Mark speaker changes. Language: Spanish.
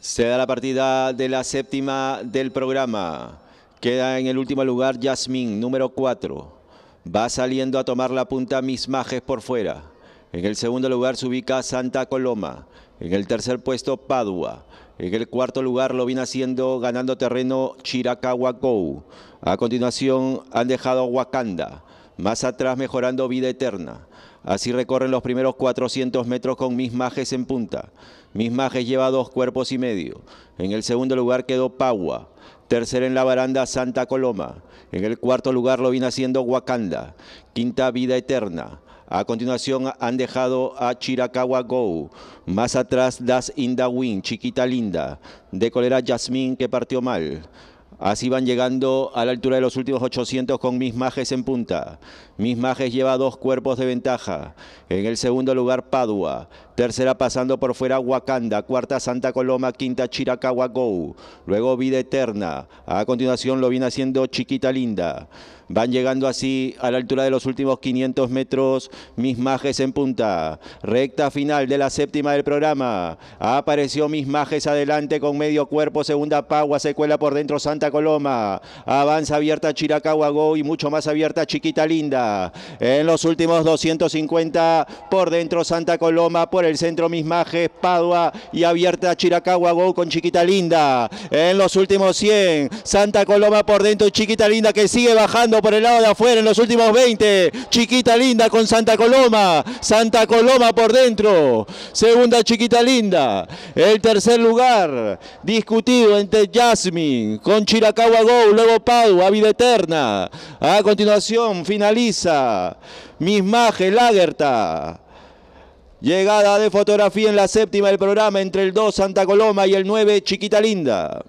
Speaker 1: Se da la partida de la séptima del programa. Queda en el último lugar Yasmín, número 4. Va saliendo a tomar la punta Majes por fuera. En el segundo lugar se ubica Santa Coloma. En el tercer puesto, Padua. En el cuarto lugar lo viene haciendo, ganando terreno, Chiracahuacou. A continuación han dejado Wakanda. Más atrás, mejorando Vida Eterna. Así recorren los primeros 400 metros con Majes en punta. Majes lleva dos cuerpos y medio. En el segundo lugar quedó Pagua. Tercera en la baranda Santa Coloma. En el cuarto lugar lo viene haciendo Wakanda. Quinta Vida Eterna. A continuación han dejado a Chiracagua Go. Más atrás Das Indawin, Chiquita Linda. De colera Yasmín que partió mal. Así van llegando a la altura de los últimos 800 con mis Majes en punta. Majes lleva dos cuerpos de ventaja. En el segundo lugar, Padua. Tercera pasando por fuera Wakanda. Cuarta Santa Coloma. Quinta Chiracagua Go. Luego Vida Eterna. A continuación lo viene haciendo Chiquita Linda. Van llegando así a la altura de los últimos 500 metros. Majes en punta. Recta final de la séptima del programa. Apareció Majes adelante con medio cuerpo. Segunda Pagua. Secuela por dentro Santa Coloma. Avanza abierta Chiracagua Go y mucho más abierta Chiquita Linda. En los últimos 250 por dentro Santa Coloma por el el centro Mismajes, Padua y abierta Chiracagua Go con Chiquita Linda. En los últimos 100, Santa Coloma por dentro Chiquita Linda que sigue bajando por el lado de afuera en los últimos 20. Chiquita Linda con Santa Coloma, Santa Coloma por dentro. Segunda Chiquita Linda. El tercer lugar discutido entre Jasmine con Chiracagua Go, luego Padua, Vida Eterna. A continuación finaliza Mismaje Lagerta. Llegada de fotografía en la séptima del programa entre el 2 Santa Coloma y el 9 Chiquita Linda.